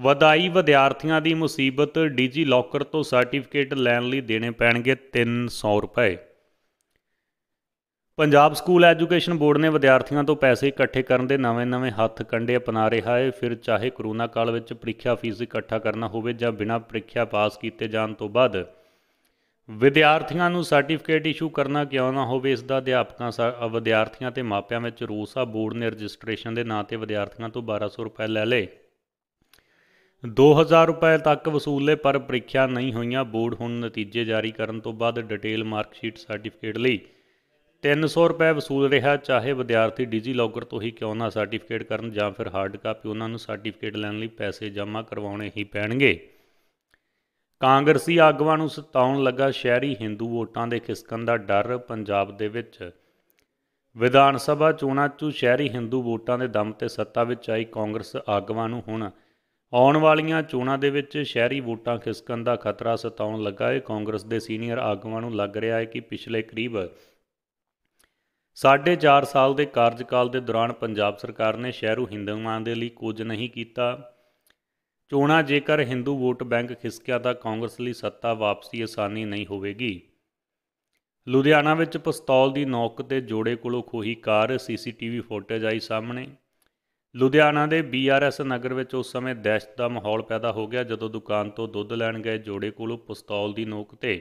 ਵਧਾਈ ਵਿਦਿਆਰਥੀਆਂ ਦੀ ਮੁਸੀਬਤ ਡੀਜੀ ਲੋਕਰ ਤੋਂ ਸਰਟੀਫਿਕੇਟ ਲੈਣ ਲਈ ਦੇਣੇ ਪੈਣਗੇ 300 ਰੁਪਏ ਪੰਜਾਬ ਸਕੂਲ ਐਜੂਕੇਸ਼ਨ ਬੋਰਡ ਨੇ ਵਿਦਿਆਰਥੀਆਂ ਤੋਂ ਪੈਸੇ ਇਕੱਠੇ ਕਰਨ ਦੇ ਨਵੇਂ-ਨਵੇਂ ਹੱਥ ਕੰਡੇ ਅਪਣਾ ਰਿਹਾ ਹੈ ਫਿਰ ਚਾਹੇ ਕਰੋਨਾ ਕਾਲ ਵਿੱਚ ਪ੍ਰੀਖਿਆ ਫੀਸ ਇਕੱਠਾ ਕਰਨਾ ਹੋਵੇ ਜਾਂ ਬਿਨਾਂ ਪ੍ਰੀਖਿਆ ਪਾਸ ਕੀਤੇ ਜਾਣ ਤੋਂ ਬਾਅਦ ਵਿਦਿਆਰਥੀਆਂ ਨੂੰ ਸਰਟੀਫਿਕੇਟ ਇਸ਼ੂ ਕਰਨਾ ਕਿਉਂ ਨਾ ਹੋਵੇ ਇਸ ਦਾ ਅਧਿਆਪਕਾਂ ਵਿਦਿਆਰਥੀਆਂ ਤੇ ਮਾਪਿਆਂ ਵਿੱਚ ਰੋਸ ਆ ਬੋਰਡ ਨੇ ਰਜਿਸਟ੍ਰੇਸ਼ਨ ਦੇ ਨਾਂ ਤੇ ਵਿਦਿਆਰਥੀਆਂ ਤੋਂ 1200 ਰੁਪਏ ਲੈ ਲਏ 2000 ਰੁਪਏ ਤੱਕ ਵਸੂਲੇ ਪਰ ਪ੍ਰੀਖਿਆ ਨਹੀਂ ਹੋਈਆਂ ਬੋਰਡ ਹੁਣ ਨਤੀਜੇ ਜਾਰੀ ਕਰਨ ਤੋਂ ਬਾਅਦ ਡਿਟੇਲ ਮਾਰਕ ਸ਼ੀਟ ਸਰਟੀਫਿਕੇਟ ਲਈ 300 ਰੁਪਏ ਵਸੂਲ ਰਿਹਾ ਚਾਹੇ ਵਿਦਿਆਰਥੀ ਡਿਜੀ ਲੌਕਰ ਤੋਂ ਹੀ ਕਿਉਂ ਨਾ ਸਰਟੀਫਿਕੇਟ ਕਰਨ ਜਾਂ ਫਿਰ ਹਾਰਡ ਕਾਪੀ ਉਹਨਾਂ ਨੂੰ ਸਰਟੀਫਿਕੇਟ ਲੈਣ ਲਈ ਪੈਸੇ ਜਮ੍ਹਾਂ ਕਰਵਾਉਣੇ ਹੀ ਪੈਣਗੇ ਕਾਂਗਰਸੀ ਆਗੂਆਂ ਨੂੰ ਸਤਾਉਣ ਲੱਗਾ ਸ਼ਹਿਰੀ ਹਿੰਦੂ ਵੋਟਾਂ ਦੇ ਖਿਸਕਣ ਦਾ ਡਰ ਪੰਜਾਬ ਦੇ ਵਿੱਚ ਵਿਧਾਨ ਸਭਾ ਚੋਣਾਂ 'ਚ ਸ਼ਹਿਰੀ ਹਿੰਦੂ ਵੋਟਾਂ ਦੇ ਦਮ ਤੇ ਸੱਤਾ ਵਿੱਚ ਆਈ ਕਾਂਗਰਸ ਆਗੂਆਂ ਨੂੰ ਹੁਣ ਆਉਣ ਵਾਲੀਆਂ ਚੋਣਾਂ ਦੇ ਵਿੱਚ ਸ਼ਹਿਰੀ ਵੋਟਾਂ ਖਿਸਕਣ ਦਾ ਖਤਰਾ ਸਤਾਉਣ ਲੱਗਾ ਹੈ ਕਾਂਗਰਸ ਦੇ ਸੀਨੀਅਰ ਆਗੂਆਂ ਨੂੰ ਲੱਗ ਰਿਹਾ ਹੈ ਕਿ ਪਿਛਲੇ ਕਰੀਬ 4.5 ਸਾਲ ਦੇ ਕਾਰਜਕਾਲ ਦੇ ਦੌਰਾਨ ਪੰਜਾਬ ਸਰਕਾਰ ਨੇ ਸ਼ਹਿਰੂ ਹਿੰਦੂਆਂ ਦੇ ਲਈ ਕੁਝ ਨਹੀਂ ਕੀਤਾ ਚੋਣਾਂ ਜੇਕਰ ਹਿੰਦੂ ਵੋਟ ਬੈਂਕ ਖਿਸਕਿਆ ਤਾਂ ਕਾਂਗਰਸ ਲਈ ਸੱਤਾ ਵਾਪਸੀ ਆਸਾਨੀ ਨਹੀਂ ਹੋਵੇਗੀ ਲੁਧਿਆਣਾ ਵਿੱਚ ਪਿਸਤੌਲ ਦੀ ਨੌਕ ਤੇ ਜੋੜੇ ਕੋਲੋਂ ਖੋਹੀ ਕਾਰ ਸੀਸੀਟੀਵੀ ਫੁਟੇਜ ਆਈ ਸਾਹਮਣੇ ਲੁਧਿਆਣਾ ਦੇ ਬੀਆਰਐਸ ਨਗਰ ਵਿੱਚ ਉਸ ਸਮੇਂ ਦਹਿਸ਼ਤ ਦਾ ਮਾਹੌਲ ਪੈਦਾ ਹੋ ਗਿਆ ਜਦੋਂ ਦੁਕਾਨ ਤੋਂ ਦੁੱਧ ਲੈਣ ਗਏ ਜੋੜੇ ਕੋਲੋਂ ਪਿਸਤੌਲ ਦੀ ਨੋਕ ਤੇ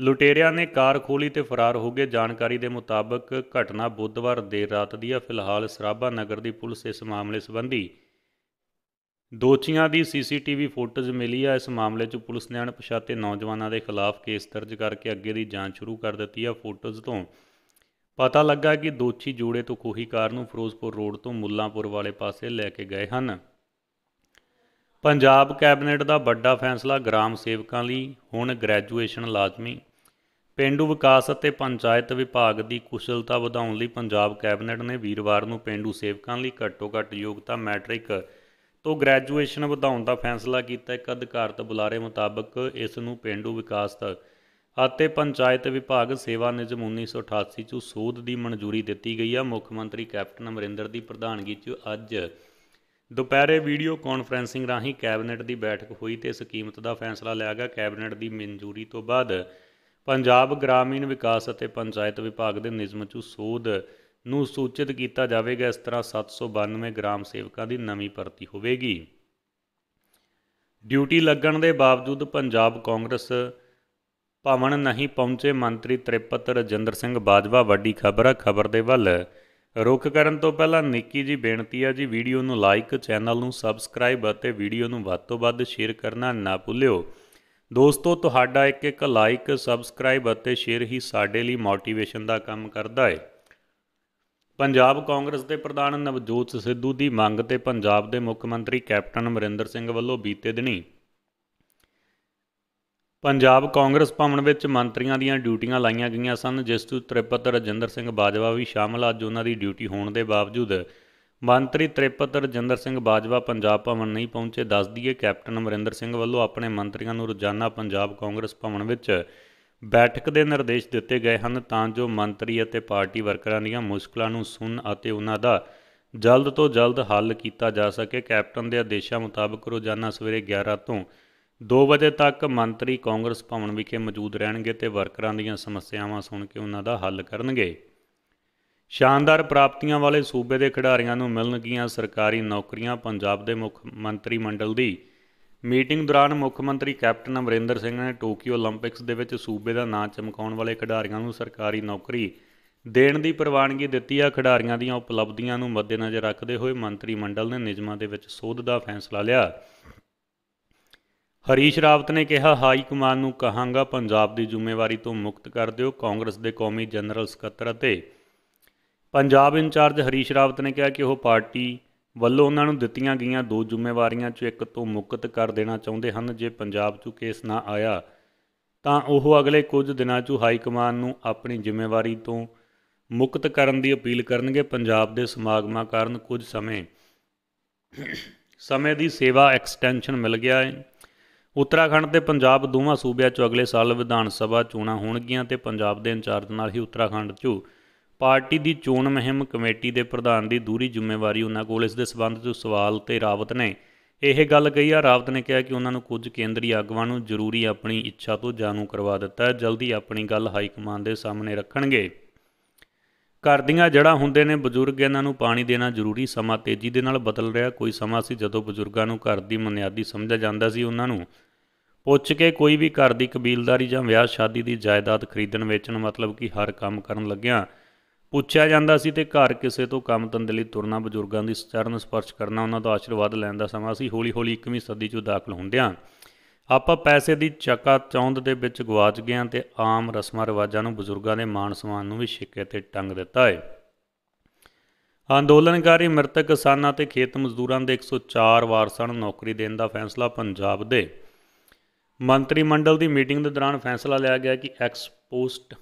ਲੁਟੇਰਿਆਂ ਨੇ ਕਾਰ ਖੋਲੀ ਤੇ ਫਰਾਰ ਹੋ ਗਏ ਜਾਣਕਾਰੀ ਦੇ ਮੁਤਾਬਕ ਘਟਨਾ ਬੁੱਧਵਾਰ ਦੇਰ ਰਾਤ ਦੀ ਹੈ ਫਿਲਹਾਲ ਸਰਾਭਾ ਨਗਰ ਦੀ ਪੁਲਿਸ ਇਸ ਮਾਮਲੇ ਸੰਬੰਧੀ ਦੋਚੀਆਂ ਦੀ ਸੀਸੀਟੀਵੀ ਫੁਟੇਜ ਮਿਲੀ ਹੈ ਇਸ ਮਾਮਲੇ 'ਚ ਪੁਲਿਸ ਨੇ ਅਣਪਛਾਤੇ ਨੌਜਵਾਨਾਂ ਦੇ ਖਿਲਾਫ ਕੇਸ ਦਰਜ ਕਰਕੇ ਅੱਗੇ ਦੀ ਜਾਂਚ ਸ਼ੁਰੂ ਕਰ ਦਿੱਤੀ ਹੈ ਫੋਟੋਜ਼ ਤੋਂ ਪਤਾ ਲੱਗਾ ਕਿ ਦੋਚੀ ਜੋੜੇ ਤੋਂ ਕੋਹੀ ਕਾਰ ਨੂੰ ਫਿਰੋਜ਼ਪੁਰ ਰੋਡ ਤੋਂ ਮੁੱਲਾਂਪੁਰ ਵਾਲੇ ਪਾਸੇ ਲੈ ਕੇ ਗਏ ਹਨ ਪੰਜਾਬ ਕੈਬਨਿਟ ਦਾ ਵੱਡਾ ਫੈਸਲਾ ਗ੍ਰਾਮ ਸੇਵਕਾਂ ਲਈ ਹੁਣ ਗ੍ਰੈਜੂਏਸ਼ਨ ਲਾਜ਼ਮੀ ਪਿੰਡੂ ਵਿਕਾਸ ਅਤੇ ਪੰਚਾਇਤ ਵਿਭਾਗ ਦੀ ਕੁਸ਼ਲਤਾ ਵਧਾਉਣ ਲਈ ਪੰਜਾਬ ਕੈਬਨਿਟ ਨੇ ਵੀਰਵਾਰ ਨੂੰ ਪਿੰਡੂ ਸੇਵਕਾਂ ਲਈ ਘੱਟੋ-ਘੱਟ ਯੋਗਤਾ ਮੈਟ੍ਰਿਕ ਤੋਂ ਗ੍ਰੈਜੂਏਸ਼ਨ ਵਧਾਉਣ ਦਾ ਫੈਸਲਾ ਕੀਤਾ ਇੱਕ ਅਧਿਕਾਰਤ ਬੁਲਾਰੇ ਮੁਤਾਬਕ ਇਸ ਨੂੰ ਪਿੰਡੂ ਵਿਕਾਸ ਅਤੇ ਪੰਚਾਇਤ ਵਿਭਾਗ ਸੇਵਾ ਨਿਯਮ 1988 ਚ ਸੋਧ ਦੀ ਮਨਜ਼ੂਰੀ ਦਿੱਤੀ ਗਈ ਆ ਮੁੱਖ ਮੰਤਰੀ ਕੈਪਟਨ ਅਮਰਿੰਦਰ ਦੀ ਪ੍ਰਧਾਨਗੀ ਚ ਅੱਜ ਦੁਪਹਿਰੇ ਵੀਡੀਓ ਕਾਨਫਰੈਂਸਿੰਗ ਰਾਹੀਂ ਕੈਬਨਿਟ ਦੀ ਬੈਠਕ ਹੋਈ ਤੇ ਇਸ ਕੀਮਤ ਦਾ ਫੈਸਲਾ ਲਿਆ ਗਿਆ ਕੈਬਨਿਟ ਦੀ ਮਨਜ਼ੂਰੀ ਤੋਂ ਬਾਅਦ ਪੰਜਾਬ ਗ੍ਰਾਮੀਣ ਵਿਕਾਸ ਅਤੇ ਪੰਚਾਇਤ ਵਿਭਾਗ ਦੇ ਨਿਯਮ ਚ ਸੋਧ ਨੂੰ ਸੂਚਿਤ ਕੀਤਾ ਜਾਵੇਗਾ ਇਸ ਤਰ੍ਹਾਂ 792 ਗ੍ਰਾਮ ਸੇਵਕਾਂ ਦੀ ਨਵੀਂ ਭਰਤੀ ਹੋਵੇਗੀ ਡਿਊਟੀ ਲੱਗਣ ਦੇ ਬਾਵਜੂਦ ਪੰਜਾਬ ਕਾਂਗਰਸ ਪਵਨ ਨਹੀਂ ਪਹੁੰਚੇ ਮੰਤਰੀ ਤ੍ਰਿਪਤ ਰਜਿੰਦਰ ਸਿੰਘ ਬਾਜਵਾ ਵੱਡੀ ਖਬਰ ਆ ਖਬਰ ਦੇ ਵੱਲ ਰੁਖ ਕਰਨ ਤੋਂ ਪਹਿਲਾਂ ਨਿੱਕੀ ਜੀ ਬੇਨਤੀ ਆ ਜੀ ਵੀਡੀਓ ਨੂੰ ਲਾਈਕ ਚੈਨਲ ਨੂੰ ਸਬਸਕ੍ਰਾਈਬ ਅਤੇ ਵੀਡੀਓ ਨੂੰ ਵੱਧ ਤੋਂ ਵੱਧ ਸ਼ੇਅਰ ਕਰਨਾ ਨਾ ਭੁੱਲਿਓ ਦੋਸਤੋ ਤੁਹਾਡਾ ਇੱਕ ਇੱਕ ਲਾਈਕ ਸਬਸਕ੍ਰਾਈਬ ਅਤੇ ਸ਼ੇਅਰ ਹੀ ਸਾਡੇ ਲਈ ਮੋਟੀਵੇਸ਼ਨ ਦਾ ਕੰਮ ਕਰਦਾ ਹੈ ਪੰਜਾਬ ਕਾਂਗਰਸ ਦੇ ਪ੍ਰਧਾਨ ਨਵਜੋਤ ਸਿੱਧੂ ਦੀ ਮੰਗ ਤੇ ਪੰਜਾਬ ਦੇ ਮੁੱਖ ਮੰਤਰੀ ਕੈਪਟਨ ਅਮਰਿੰਦਰ ਸਿੰਘ ਵੱਲੋਂ ਬੀਤੇ ਦਿਨੀ ਪੰਜਾਬ ਕਾਂਗਰਸ ਭਵਨ ਵਿੱਚ ਮੰਤਰੀਆਂ ਦੀਆਂ ਡਿਊਟੀਆਂ ਲਾਈਆਂ ਗਈਆਂ ਸਨ ਜਿਸ ਤੋਂ ਤ੍ਰਿਪਤ ਰਜਿੰਦਰ ਸਿੰਘ ਬਾਜਵਾ ਵੀ ਸ਼ਾਮਲ ਅੱਜ ਉਹਨਾਂ ਦੀ ਡਿਊਟੀ ਹੋਣ ਦੇ ਬਾਵਜੂਦ ਮੰਤਰੀ ਤ੍ਰਿਪਤ ਰਜਿੰਦਰ ਸਿੰਘ ਬਾਜਵਾ ਪੰਜਾਬ ਭਵਨ ਨਹੀਂ ਪਹੁੰਚੇ ਦੱਸ ਦਈਏ ਕੈਪਟਨ ਅਮਰਿੰਦਰ ਸਿੰਘ ਵੱਲੋਂ ਆਪਣੇ ਮੰਤਰੀਆਂ ਨੂੰ ਰੋਜ਼ਾਨਾ ਪੰਜਾਬ ਕਾਂਗਰਸ ਭਵਨ ਵਿੱਚ ਬੈਠਕ ਦੇ ਨਿਰਦੇਸ਼ ਦਿੱਤੇ ਗਏ ਹਨ ਤਾਂ ਜੋ ਮੰਤਰੀ ਅਤੇ ਪਾਰਟੀ ਵਰਕਰਾਂ ਦੀਆਂ ਮੁਸ਼ਕਲਾਂ ਨੂੰ ਸੁਣ ਅਤੇ ਉਹਨਾਂ ਦਾ ਜਲਦ ਤੋਂ ਜਲਦ ਹੱਲ ਕੀਤਾ ਜਾ ਸਕੇ ਕੈਪਟਨ ਦੇ ਆਦੇਸ਼ਾਂ ਮੁਤਾਬਕ ਰੋਜ਼ਾਨਾ ਸਵੇਰੇ 11 ਤੋਂ 2 ਵਜੇ ਤੱਕ ਮੰਤਰੀ ਕਾਂਗਰਸ ਭਵਨ ਵਿਖੇ ਮੌਜੂਦ ਰਹਿਣਗੇ ਤੇ ਵਰਕਰਾਂ ਦੀਆਂ ਸਮੱਸਿਆਵਾਂ ਸੁਣ ਕੇ ਉਹਨਾਂ ਦਾ ਹੱਲ ਕਰਨਗੇ ਸ਼ਾਨਦਾਰ ਪ੍ਰਾਪਤੀਆਂ ਵਾਲੇ ਸੂਬੇ ਦੇ ਖਿਡਾਰੀਆਂ ਨੂੰ ਮਿਲਣਗੀਆਂ ਸਰਕਾਰੀ ਨੌਕਰੀਆਂ ਪੰਜਾਬ ਦੇ ਮੁੱਖ ਮੰਤਰੀ ਮੰਡਲ ਦੀ ਮੀਟਿੰਗ ਦੌਰਾਨ ਮੁੱਖ ਮੰਤਰੀ ਕੈਪਟਨ ਅਮਰਿੰਦਰ ਸਿੰਘ ਨੇ ਟੋਕੀਓ 올림픽ਸ ਦੇ ਵਿੱਚ ਸੂਬੇ ਦਾ ਨਾਂ ਚਮਕਾਉਣ ਵਾਲੇ ਖਿਡਾਰੀਆਂ ਨੂੰ ਸਰਕਾਰੀ ਨੌਕਰੀ ਦੇਣ ਦੀ ਪ੍ਰਵਾਨਗੀ ਦਿੱਤੀ ਆ ਖਿਡਾਰੀਆਂ ਦੀਆਂ ਉਪਲਬਧੀਆਂ ਨੂੰ ਮੱਦੇਨਜ਼ਰ ਰੱਖਦੇ ਹੋਏ ਮੰਤਰੀ ਮੰਡਲ ਨੇ ਨਿਯਮਾਂ ਦੇ ਵਿੱਚ ਸੋਧ ਦਾ ਫੈਸਲਾ ਲਿਆ ਹਰੀਸ਼ ਰਾਵਤ ਨੇ ਕਿਹਾ ਹਾਈ ਕਮਾਨ ਨੂੰ ਕਹਾਂਗਾ ਪੰਜਾਬ ਦੀ ਜ਼ਿੰਮੇਵਾਰੀ ਤੋਂ ਮੁਕਤ ਕਰ ਦਿਓ ਕਾਂਗਰਸ ਦੇ ਕੌਮੀ ਜਨਰਲ ਸਕੱਤਰ ਅਤੇ ਪੰਜਾਬ ਇੰਚਾਰਜ ਹਰੀਸ਼ ਰਾਵਤ ਨੇ ਕਿਹਾ ਕਿ ਉਹ ਪਾਰਟੀ ਵੱਲੋਂ ਉਹਨਾਂ ਨੂੰ ਦਿੱਤੀਆਂ ਗਈਆਂ ਦੋ ਜ਼ਿੰਮੇਵਾਰੀਆਂ 'ਚੋਂ ਇੱਕ ਤੋਂ ਮੁਕਤ ਕਰ ਦੇਣਾ ਚਾਹੁੰਦੇ ਹਨ ਜੇ ਪੰਜਾਬ 'ਚ ਕੇਸ ਨਾ ਆਇਆ ਤਾਂ ਉਹ ਅਗਲੇ ਕੁਝ ਦਿਨਾਂ 'ਚ ਹਾਈ ਕਮਾਨ ਨੂੰ ਆਪਣੀ ਜ਼ਿੰਮੇਵਾਰੀ ਤੋਂ ਮੁਕਤ ਕਰਨ ਦੀ ਅਪੀਲ ਕਰਨਗੇ ਪੰਜਾਬ ਦੇ ਸਮਾਗਮਾਂ ਕਾਰਨ ਕੁਝ ਸਮੇਂ ਸਮੇਂ ਦੀ ਸੇਵਾ ਐਕਸਟੈਂਸ਼ਨ ਮਿਲ ਗਿਆ ਹੈ ਉੱਤਰਾਖੰਡ ਤੇ ਪੰਜਾਬ ਦੋਵਾਂ ਸੂਬਿਆਂ 'ਚ ਅਗਲੇ ਸਾਲ ਵਿਧਾਨ ਸਭਾ ਚੋਣਾਂ ਹੋਣਗੀਆਂ ਤੇ ਪੰਜਾਬ ਦੇ ਇੰਚਾਰਜ ਨਾਲ ਹੀ ਉੱਤਰਾਖੰਡ 'ਚ ਪਾਰਟੀ ਦੀ ਚੋਣ ਮਹਿੰਮ ਕਮੇਟੀ ਦੇ ਪ੍ਰਧਾਨ ਦੀ ਦੂਰੀ ਜ਼ਿੰਮੇਵਾਰੀ ਉਹਨਾਂ ਕੋਲ ਇਸ ਦੇ ਸਬੰਧ 'ਚ ਸਵਾਲ ਤੇ ਰਾਵਤ ਨੇ ਇਹ ਗੱਲ ਕਹੀ ਆ ਰਾਵਤ ਨੇ ਕਿਹਾ ਕਿ ਉਹਨਾਂ ਨੂੰ ਕੁਝ ਕੇਂਦਰੀ ਆਗੂਆਂ ਨੂੰ ਜ਼ਰੂਰੀ ਆਪਣੀ ਇੱਛਾ ਤੋਂ ਜਾਣੂ ਕਰਵਾ ਦਿੱਤਾ ਹੈ ਜਲਦੀ ਆਪਣੀ ਗੱਲ ਹਾਈ ਕਮਾਂਡ ਦੇ ਸਾਹਮਣੇ ਰੱਖਣਗੇ ਘਰ ਦੀਆਂ ਹੁੰਦੇ ਨੇ ਬਜ਼ੁਰਗ ਇਹਨਾਂ ਨੂੰ ਪਾਣੀ ਦੇਣਾ ਜ਼ਰੂਰੀ ਸਮਾਂ ਤੇਜ਼ੀ ਦੇ ਨਾਲ ਬਦਲ ਰਿਹਾ ਕੋਈ ਸਮਾਂ ਸੀ ਜਦੋਂ ਬਜ਼ੁਰਗਾਂ ਨੂੰ ਘਰ ਦੀ ਮਨਿਆਦੀ ਸਮਝਿਆ ਜਾਂਦਾ ਸੀ ਉਹਨਾਂ ਨੂੰ ਪੁੱਛ ਕੇ ਕੋਈ ਵੀ ਘਰ ਦੀ ਕਬੀਲਦਾਰੀ ਜਾਂ ਵਿਆਹ ਸ਼ਾਦੀ ਦੀ ਜਾਇਦਾਦ ਖਰੀਦਣ ਵੇਚਣ ਮਤਲਬ ਕਿ ਹਰ ਕੰਮ ਕਰਨ ਲੱਗਿਆਂ ਪੁੱਛਿਆ ਜਾਂਦਾ ਸੀ ਤੇ ਘਰ ਕਿਸੇ ਤੋਂ ਕੰਮ ਧੰਦੇ ਲਈ ਤੁਰਨਾ ਬਜ਼ੁਰਗਾਂ ਦੀ ਚਰਨ ਸਪਰਸ਼ ਕਰਨਾ ਉਹਨਾਂ ਦਾ ਆਸ਼ੀਰਵਾਦ ਲੈਣ ਦਾ ਸਮਾਂ ਸੀ ਹੌਲੀ-ਹੌਲੀ 1ਵੀਂ ਸਦੀ 'ਚ ਦਾਖਲ ਹੁੰਦਿਆਂ ਆਪਾਂ ਪੈਸੇ ਦੀ ਚੱਕਾ ਚੌਂਦ ਦੇ ਵਿੱਚ ਗਵਾਚ ਗਏ ਤੇ ਆਮ ਰਸਮਾਂ ਰਿਵਾਜਾਂ ਨੂੰ ਬਜ਼ੁਰਗਾਂ ਦੇ ਮਾਣ ਸਮਾਨ ਨੂੰ ਵੀ ਛਿੱਕੇ ਤੇ ਟੰਗ ਦਿੱਤਾ ਏ ਅੰਦੋਲਨਕਾਰੀ ਮ੍ਰਿਤਕ ਕਿਸਾਨਾਂ ਤੇ ਖੇਤ ਮਜ਼ਦੂਰਾਂ ਦੇ 104 ਵਾਰਸਾਂ ਨੂੰ ਨੌਕਰੀ ਦੇਣ ਦਾ ਫੈਸਲਾ ਪੰਜਾਬ ਦੇ ਮੰਤਰੀ ਮੰਡਲ ਦੀ ਮੀਟਿੰਗ ਦੇ ਦੌਰਾਨ ਫੈਸਲਾ ਲਿਆ ਗਿਆ ਕਿ ਐਕਸ ਪੋਸਟ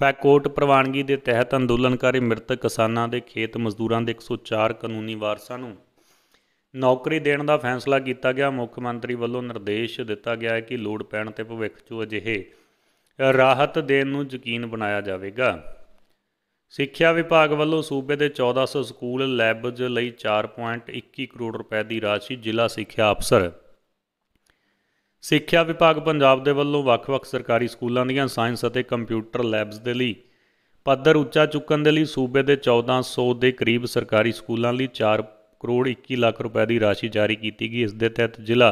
ਫੈਕੋਟ ਪ੍ਰਵਾਨਗੀ ਦੇ ਤਹਿਤ ਅੰਦੋਲਨਕਾਰੀ ਮ੍ਰਿਤਕ ਕਿਸਾਨਾਂ ਦੇ ਖੇਤ ਮਜ਼ਦੂਰਾਂ ਦੇ 104 ਕਾਨੂੰਨੀ ਵਾਰਸਾਂ ਨੂੰ ਨੌਕਰੀ ਦੇਣ ਦਾ ਫੈਸਲਾ ਕੀਤਾ ਗਿਆ ਮੁੱਖ ਮੰਤਰੀ ਵੱਲੋਂ ਨਿਰਦੇਸ਼ ਦਿੱਤਾ ਗਿਆ ਹੈ ਕਿ ਲੋੜ ਪੈਣ ਤੇ ਭਵਿੱਖ 'ਚ ਅਜਿਹੇ ਰਾਹਤ ਦੇਣ ਨੂੰ ਯਕੀਨ ਬਣਾਇਆ ਜਾਵੇਗਾ ਸਿੱਖਿਆ ਵਿਭਾਗ ਵੱਲੋਂ ਸੂਬੇ ਦੇ 1400 ਸਕੂਲ ਲੈਬਜ਼ ਲਈ 4.21 ਕਰੋੜ ਰੁਪਏ ਦੀ ਰਾਸ਼ੀ ਜ਼ਿਲ੍ਹਾ ਸਿੱਖਿਆ ਅਫਸਰ ਸਿੱਖਿਆ ਵਿਭਾਗ ਪੰਜਾਬ ਦੇ ਵੱਲੋਂ ਵੱਖ-ਵੱਖ ਸਰਕਾਰੀ ਸਕੂਲਾਂ ਦੀਆਂ ਸਾਇੰਸ ਅਤੇ ਕੰਪਿਊਟਰ ਲੈਬਸ ਦੇ ਲਈ ਪੱਧਰ ਉੱਚਾ ਚੁੱਕਣ ਦੇ ਲਈ ਸੂਬੇ ਦੇ 1400 ਦੇ ਕਰੀਬ ਸਰਕਾਰੀ ਸਕੂਲਾਂ ਲਈ 4 ਕਰੋੜ 21 ਲੱਖ ਰੁਪਏ ਦੀ ਰਾਸ਼ੀ ਜਾਰੀ ਕੀਤੀ ਗਈ ਇਸ ਦੇ ਤਹਿਤ ਜ਼ਿਲ੍ਹਾ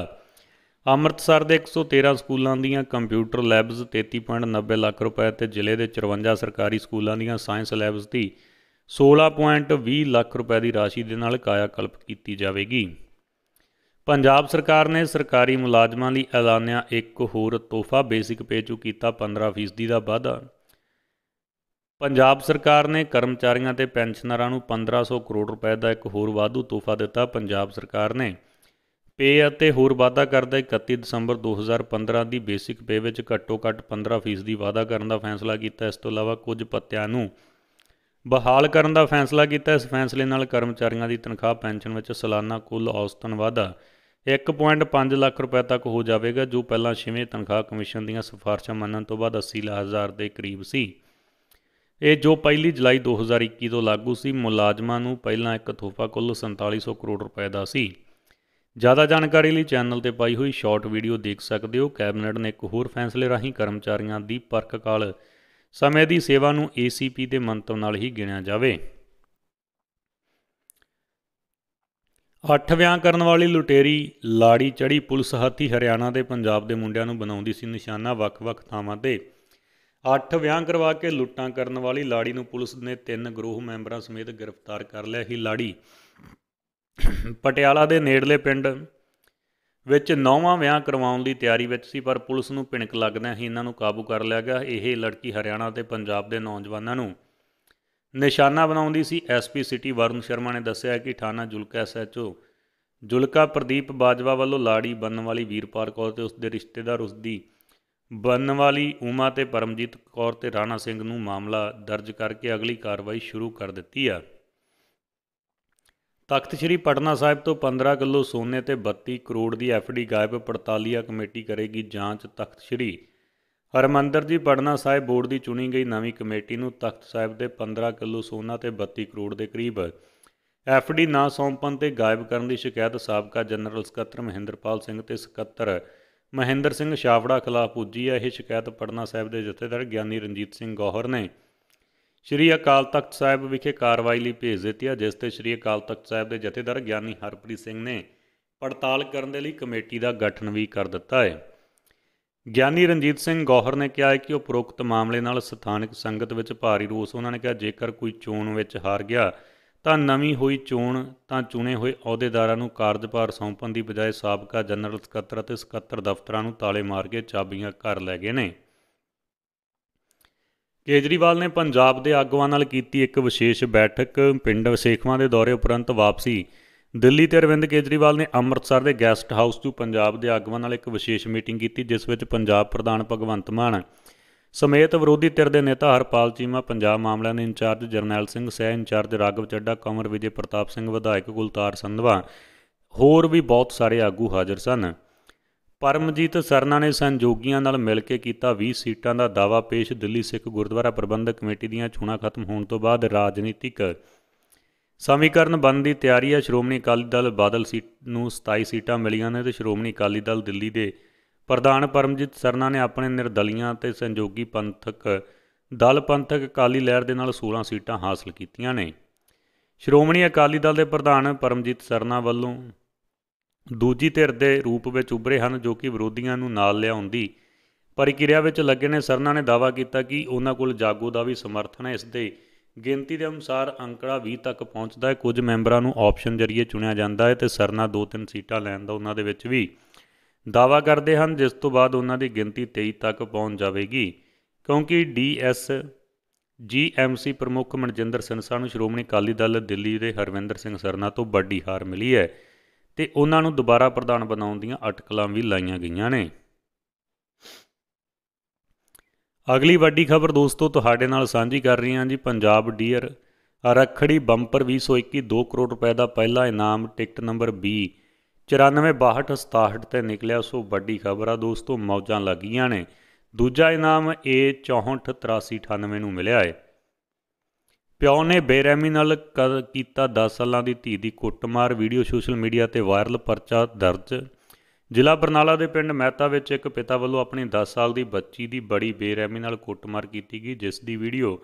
ਅੰਮ੍ਰਿਤਸਰ ਦੇ 113 ਸਕੂਲਾਂ ਦੀਆਂ ਕੰਪਿਊਟਰ ਲੈਬਸ 33.90 ਲੱਖ ਰੁਪਏ ਤੇ ਜ਼ਿਲ੍ਹੇ ਦੇ 54 ਸਰਕਾਰੀ ਸਕੂਲਾਂ ਦੀਆਂ ਸਾਇੰਸ ਲੈਬਸ ਦੀ 16.20 ਲੱਖ ਰੁਪਏ ਦੀ ਰਾਸ਼ੀ ਦੇ ਨਾਲ ਕਾਇਆ ਕਲਪ ਕੀਤੀ ਜਾਵੇਗੀ ਪੰਜਾਬ ਸਰਕਾਰ ਨੇ ਸਰਕਾਰੀ ਮੁਲਾਜ਼ਮਾਂ ਲਈ ਐਲਾਨਿਆ ਇੱਕ ਹੋਰ ਤੋਹਫਾ ਬੇਸਿਕ ਪੇ ਚੋਂ ਕੀਤਾ 15% ਦਾ ਵਾਧਾ ਪੰਜਾਬ ਸਰਕਾਰ ਨੇ ਕਰਮਚਾਰੀਆਂ ਤੇ ਪੈਨਸ਼ਨਰਾਂ ਨੂੰ 1500 ਕਰੋੜ ਰੁਪਏ ਦਾ ਇੱਕ ਹੋਰ ਵਾਧੂ ਤੋਹਫਾ ਦਿੱਤਾ ਪੰਜਾਬ ਸਰਕਾਰ ਨੇ ਪੇ ਅਤੇ ਹੋਰ ਵਾਧਾ ਕਰਦਾ 31 ਦਸੰਬਰ 2015 ਦੀ ਬੇਸਿਕ ਪੇ ਵਿੱਚ ਘੱਟੋ-ਘੱਟ 15% ਵਾਧਾ ਕਰਨ ਦਾ ਫੈਸਲਾ ਕੀਤਾ ਇਸ ਤੋਂ ਇਲਾਵਾ ਕੁਝ ਪੱਤਿਆਂ ਨੂੰ ਬਹਾਲ ਕਰਨ ਦਾ ਫੈਸਲਾ ਕੀਤਾ ਇਸ ਫੈਸਲੇ ਨਾਲ ਕਰਮਚਾਰੀਆਂ ਦੀ ਤਨਖਾਹ ਪੈਨਸ਼ਨ ਵਿੱਚ ਸਾਲਾਨਾ ਕੁੱਲ ਔਸਤਨ ਵਾਧਾ 1.5 ਲੱਖ ਰੁਪਏ ਤੱਕ ਹੋ ਜਾਵੇਗਾ ਜੋ ਪਹਿਲਾਂ 6ਵੇਂ ਤਨਖਾਹ ਕਮਿਸ਼ਨ ਦੀਆਂ ਸਿਫਾਰਸ਼ਾਂ ਮੰਨਣ ਤੋਂ ਬਾਅਦ 80 ਲੱਖ ਹਜ਼ਾਰ ਦੇ ਕਰੀਬ ਸੀ ਇਹ ਜੋ ਪਹਿਲੀ ਜੁਲਾਈ 2021 ਤੋਂ ਲਾਗੂ ਸੀ ਮੁਲਾਜ਼ਮਾਂ ਨੂੰ ਪਹਿਲਾਂ ਇੱਕ ਤੋਹਫਾ ਕੁੱਲ 4700 ਕਰੋੜ ਰੁਪਏ ਦਾ ਸੀ ਜ਼ਿਆਦਾ ਜਾਣਕਾਰੀ ਲਈ ਚੈਨਲ ਤੇ ਪਾਈ ਹੋਈ ਸ਼ਾਰਟ ਵੀਡੀਓ ਦੇਖ ਸਕਦੇ ਹੋ ਕੈਬਨਿਟ ਨੇ ਇੱਕ ਹੋਰ ਫੈਸਲੇ ਰਾਹੀਂ ਕਰਮਚਾਰੀਆਂ ਦੀ ਪਰਖ ਕਾਲ ਸਮੇਂ ਦੀ ਸੇਵਾ ਨੂੰ ਏਸੀਪੀ ਦੇ ਮੰਤਵ ਨਾਲ ਹੀ ਗਿਣਿਆ ਜਾਵੇ ਅੱਠ ਵਿਆਹ ਕਰਨ ਵਾਲੀ ਲੁਟੇਰੀ ਲਾੜੀ ਚੜੀ ਪੁਲਿਸ ਹਾਥੀ ਹਰਿਆਣਾ ਦੇ ਪੰਜਾਬ ਦੇ ਮੁੰਡਿਆਂ ਨੂੰ ਬਣਾਉਂਦੀ ਸੀ ਨਿਸ਼ਾਨਾ ਵੱਖ-ਵੱਖ ਥਾਵਾਂ ਤੇ ਅੱਠ ਵਿਆਹ ਕਰਵਾ ਕੇ ਲੁੱਟਾਂ ਕਰਨ ਵਾਲੀ ਲਾੜੀ ਨੂੰ ਪੁਲਿਸ ਨੇ ਤਿੰਨ ਗਰੋਹ ਮੈਂਬਰਾਂ ਸਮੇਤ ਗ੍ਰਿਫਤਾਰ ਕਰ ਲਿਆ ਹੀ ਲਾੜੀ ਪਟਿਆਲਾ ਦੇ ਨੇੜਲੇ ਪਿੰਡ ਵਿੱਚ ਨੌਵਾਂ ਵਿਆਹ ਕਰਵਾਉਣ ਦੀ ਤਿਆਰੀ ਵਿੱਚ ਸੀ ਪਰ ਪੁਲਿਸ ਨੂੰ ਪਿੰਕ ਲੱਗਦਾ ਹੀ ਇਹਨਾਂ ਨੂੰ ਕਾਬੂ ਕਰ ਲਿਆ ਗਿਆ ਇਹ ਲੜਕੀ ਹਰਿਆਣਾ ਤੇ ਪੰਜਾਬ ਦੇ ਨੌਜਵਾਨਾਂ ਨੂੰ ਨਿਸ਼ਾਨਾ ਬਣਾਉਂਦੀ ਸੀ ਐਸਪੀ ਸਿਟੀ ਵਰਨ ਸ਼ਰਮਾ ਨੇ ਦੱਸਿਆ ਕਿ ਥਾਣਾ ਜੁਲਕਾ ਐਸਐਚਓ ਜੁਲਕਾ ਪ੍ਰਦੀਪ ਬਾਜਵਾ ਵੱਲੋਂ ਲਾੜੀ ਬਣਨ ਵਾਲੀ ਵੀਰਪਾਲ ਕੌਰ ਤੇ ਉਸ ਦੇ ਰਿਸ਼ਤੇਦਾਰ ਉਸ ਦੀ ਬਣਨ ਵਾਲੀ ਉਮਾ ਤੇ ਪਰਮਜੀਤ ਕੌਰ ਤੇ ਰਾਣਾ ਸਿੰਘ ਨੂੰ ਮਾਮਲਾ ਦਰਜ ਕਰਕੇ ਅਗਲੀ ਕਾਰਵਾਈ ਸ਼ੁਰੂ ਕਰ ਦਿੱਤੀ ਆ ਤਖਤ ਸ੍ਰੀ ਪਟਨਾ ਸਾਹਿਬ ਤੋਂ 15 ਕਿਲੋ ਸੋਨੇ ਤੇ 32 ਕਰੋੜ ਦੀ ਐਫਡੀ ਗਾਇਬ ਪੜਤਾਲੀਆ ਕਮੇਟੀ ਕਰੇਗੀ ਜਾਂਚ ਤਖਤ ਸ੍ਰੀ ਹਰਮੰਦਰ ਜੀ ਪੜਨਾ ਸਾਹਿਬ ਬੋਰਡ ਦੀ ਚੁਣੀ ਗਈ ਨਵੀਂ ਕਮੇਟੀ ਨੂੰ ਤਖਤ ਸਾਹਿਬ ਦੇ 15 ਕਿਲੋ ਸੋਨਾ ਤੇ 32 ਕਰੋੜ ਦੇ ਕਰੀਬ ਐਫਡੀ ਨਾ ਸੌਂਪਣ ਤੇ ਗਾਇਬ ਕਰਨ ਦੀ ਸ਼ਿਕਾਇਤ ਸਾਬਕਾ ਜਨਰਲ ਸਕੱਤਰ ਮਹਿੰਦਰਪਾਲ ਸਿੰਘ ਤੇ ਸਕੱਤਰ ਮਹਿੰਦਰ ਸਿੰਘ ਸ਼ਾਫੜਾ ਖਿਲਾਫ ਪੁੱਜੀ ਹੈ ਇਹ ਸ਼ਿਕਾਇਤ ਪੜਨਾ ਸਾਹਿਬ ਦੇ ਜਥੇਦਾਰ ਗਿਆਨੀ ਰਣਜੀਤ ਸਿੰਘ ਗੋਹਰ ਨੇ ਸ਼੍ਰੀ ਅਕਾਲ ਤਖਤ ਸਾਹਿਬ ਵਿਖੇ ਕਾਰਵਾਈ ਲਈ ਭੇਜ ਦਿੱਤੀ ਹੈ ਜਿਸ ਤੇ ਸ਼੍ਰੀ ਅਕਾਲ ਤਖਤ ਸਾਹਿਬ ਦੇ ਜਥੇਦਾਰ ਗਿਆਨੀ ਹਰਪ੍ਰੀਤ ਸਿੰਘ ਨੇ ਪੜਤਾਲ ਕਰਨ ਦੇ ਲਈ ਕਮੇਟੀ ਦਾ ਗਠਨ ਵੀ ਕਰ ਦਿੱਤਾ ਹੈ ਗਿਆਨੀ ਰਣਜੀਤ ਸਿੰਘ ਗੋਹਰ ਨੇ ਕਿਹਾ ਹੈ ਕਿ ਉਪਰੋਕਤ ਮਾਮਲੇ ਨਾਲ ਸਥਾਨਕ ਸੰਗਤ ਵਿੱਚ ਭਾਰੀ ਰੋਸ ਉਹਨਾਂ ਨੇ ਕਿਹਾ ਜੇਕਰ ਕੋਈ ਚੋਣ ਵਿੱਚ ਹਾਰ ਗਿਆ ਤਾਂ ਨਵੀਂ ਹੋਈ ਚੋਣ ਤਾਂ ਚੁਣੇ ਹੋਏ ਅਹੁਦੇਦਾਰਾਂ ਨੂੰ ਕਾਰਜਭਾਰ ਸੌਂਪਣ ਦੀ ਬਜਾਏ ਸਾਬਕਾ ਜਨਰਲ ਸਕੱਤਰ ਅਤੇ ਸਕੱਤਰ ਦਫ਼ਤਰਾਂ ਨੂੰ ਤਾਲੇ ਮਾਰ ਕੇ ਚਾਬੀਆਂ ਘਰ ਲੈ ਗਏ ਨੇ ਕੇਜਰੀਵਾਲ ਨੇ ਪੰਜਾਬ ਦੇ ਆਗੂਆਂ ਨਾਲ ਕੀਤੀ ਇੱਕ ਵਿਸ਼ੇਸ਼ ਬੈਠਕ ਪਿੰਡ ਸੇਖਵਾਂ ਦੇ ਦੌਰੇ ਉਪਰੰਤ ਵਾਪਸੀ ਦਿੱਲੀ ਤੇ ਅਰਵਿੰਦ ਕੇਜਰੀਵਾਲ ਨੇ ਅੰਮ੍ਰਿਤਸਰ ਦੇ ਗੈਸਟ ਹਾਊਸ ਤੋਂ ਪੰਜਾਬ ਦੇ ਆਗੂਆਂ ਨਾਲ ਇੱਕ ਵਿਸ਼ੇਸ਼ ਮੀਟਿੰਗ ਕੀਤੀ ਜਿਸ ਵਿੱਚ ਪੰਜਾਬ ਪ੍ਰਧਾਨ ਭਗਵੰਤ ਮਾਨ ਸਮੇਤ ਵਿਰੋਧੀ ਧਿਰ ਦੇ ਨੇਤਾ ਹਰਪਾਲ ਚੀਮਾ ਪੰਜਾਬ ਮਾਮਲਿਆਂ ਦੇ ਇੰਚਾਰਜ ਜਰਨੈਲ ਸਿੰਘ ਸਹਿ ਇੰਚਾਰਜ ਰਾਗਵ ਚੱਡਾ ਕਮਰ ਵਿਜੇ ਪ੍ਰਤਾਪ ਸਿੰਘ ਵਿਧਾਇਕ ਗੁਲਤਾਰ ਸੰਧਵਾ ਹੋਰ ਵੀ ਬਹੁਤ ਸਾਰੇ ਆਗੂ ਹਾਜ਼ਰ ਸਨ ਪਰਮਜੀਤ ਸਰਨਾ ਨੇ ਸੰਯੋਗੀਆਂ ਨਾਲ ਮਿਲ ਕੇ ਕੀਤਾ 20 ਸੀਟਾਂ ਦਾ ਦਾਵਾ ਪੇਸ਼ ਦਿੱਲੀ ਸਿੱਖ ਗੁਰਦੁਆਰਾ ਪ੍ਰਬੰਧਕ ਕਮੇਟੀ ਦੀਆਂ ਚੋਣਾਂ ਖਤਮ ਹੋਣ ਤੋਂ ਬਾਅਦ ਰਾਜਨੀਤਿਕ ਸਮੀਕਰਨ ਬੰਦ ਦੀ ਤਿਆਰੀ ਹੈ ਸ਼੍ਰੋਮਣੀ ਅਕਾਲੀ ਦਲ ਬਾਦਲ ਸੀਟ ਨੂੰ 27 ਸੀਟਾਂ ਮਿਲੀਆਂ ਨੇ ਤੇ ਸ਼੍ਰੋਮਣੀ ਅਕਾਲੀ ਦਲ ਦਿੱਲੀ ਦੇ ਪ੍ਰਧਾਨ ਪਰਮਜੀਤ ਸਰਨਾ ਨੇ ਆਪਣੇ ਨਿਰਦਲੀਆਂ ਤੇ ਸੰਜੋਗੀ ਪੰਥਕ ਦਲ ਪੰਥਕ ਅਕਾਲੀ ਲਹਿਰ ਦੇ ਨਾਲ 16 ਸੀਟਾਂ ਹਾਸਲ ਕੀਤੀਆਂ ਨੇ ਸ਼੍ਰੋਮਣੀ ਅਕਾਲੀ ਦਲ ਦੇ ਪ੍ਰਧਾਨ ਪਰਮਜੀਤ ਸਰਨਾ ਵੱਲੋਂ ਦੂਜੀ ਧਿਰ ਦੇ ਰੂਪ ਵਿੱਚ ਉਭਰੇ ਹਨ ਜੋ ਕਿ ਵਿਰੋਧੀਆਂ ਨੂੰ ਨਾਲ ਲਿਆਉਣ ਦੀ ਪ੍ਰਕਿਰਿਆ ਵਿੱਚ ਲੱਗੇ ਨੇ ਸਰਨਾ ਨੇ ਦਾਵਾ ਕੀਤਾ ਕਿ ਉਹਨਾਂ ਕੋਲ ਜਾਗੋ ਦਾ ਵੀ ਸਮਰਥਨ ਹੈ ਇਸ ਦੇ ਗਿਣਤੀ ਦੇ ਅਨੁਸਾਰ ਅੰਕੜਾ 20 ਤੱਕ ਪਹੁੰਚਦਾ ਹੈ ਕੁਝ ਮੈਂਬਰਾਂ ਨੂੰ ਆਪਸ਼ਨ ਜ਼ਰੀਏ ਚੁਣਿਆ ਜਾਂਦਾ ਹੈ ਤੇ ਸਰਨਾ 2-3 ਸੀਟਾਂ ਲੈਣ ਦਾ ਉਹਨਾਂ ਦੇ ਵਿੱਚ ਵੀ ਦਾਵਾ ਕਰਦੇ ਹਨ ਜਿਸ ਤੋਂ ਬਾਅਦ ਉਹਨਾਂ ਦੀ ਗਿਣਤੀ 23 ਤੱਕ ਪਹੁੰਚ ਜਾਵੇਗੀ ਕਿਉਂਕਿ ਡੀਐਸ ਜੀਐਮਸੀ ਪ੍ਰਮੁੱਖ ਮਨਜਿੰਦਰ ਸਿਨਸਾ ਨੂੰ ਸ਼੍ਰੋਮਣੀ ਅਕਾਲੀ ਦਲ ਦਿੱਲੀ ਦੇ ਹਰਵਿੰਦਰ ਸਿੰਘ ਸਰਨਾ ਤੋਂ ਵੱਡੀ ਹਾਰ ਮਿਲੀ ਹੈ ਤੇ ਉਹਨਾਂ ਨੂੰ ਦੁਬਾਰਾ ਪ੍ਰਧਾਨ ਬਣਾਉਣ ਦੀਆਂ ਅਟਕਲਾਂ ਵੀ ਲਾਈਆਂ ਗਈਆਂ ਨੇ ਅਗਲੀ ਵੱਡੀ ਖਬਰ ਦੋਸਤੋ ਤੁਹਾਡੇ ਨਾਲ ਸਾਂਝੀ ਕਰ ਰਹੀ ਹਾਂ ਜੀ ਪੰਜਾਬ ਡੀਅਰ ਅਰਖੜੀ ਬੰਪਰ 2021 2 ਕਰੋੜ ਰੁਪਏ ਦਾ ਪਹਿਲਾ ਇਨਾਮ ਟਿਕਟ ਨੰਬਰ B 946267 ਤੇ ਨਿਕਲਿਆ ਸੋ ਵੱਡੀ ਖਬਰ ਆ ਦੋਸਤੋ ਮੌਜਾਂ ਲੱਗੀਆਂ ਨੇ ਦੂਜਾ ਇਨਾਮ A 648398 ਨੂੰ ਮਿਲਿਆ ਹੈ ਪਿਓ ਨੇ ਬੇਰਹਿਮੀ ਨਾਲ ਕੀਤਾ 10 ਸਾਲਾਂ ਦੀ ਧੀ ਦੀ ਕੁੱਟਮਾਰ ਵੀਡੀਓ ਸੋਸ਼ਲ ਮੀਡੀਆ ਤੇ ਵਾਇਰਲ ਪਰਚਾ ਦਰਜ ਜ਼ਿਲ੍ਹਾ ਬਰਨਾਲਾ ਦੇ ਪਿੰਡ ਮਹਿਤਾ ਵਿੱਚ ਇੱਕ ਪਿਤਾ ਵੱਲੋਂ ਆਪਣੀ 10 ਸਾਲ ਦੀ ਬੱਚੀ ਦੀ ਬੜੀ ਬੇਰਹਿਮੀ ਨਾਲ ਕੁੱਟਮਾਰ ਕੀਤੀ ਗਈ ਜਿਸ ਦੀ ਵੀਡੀਓ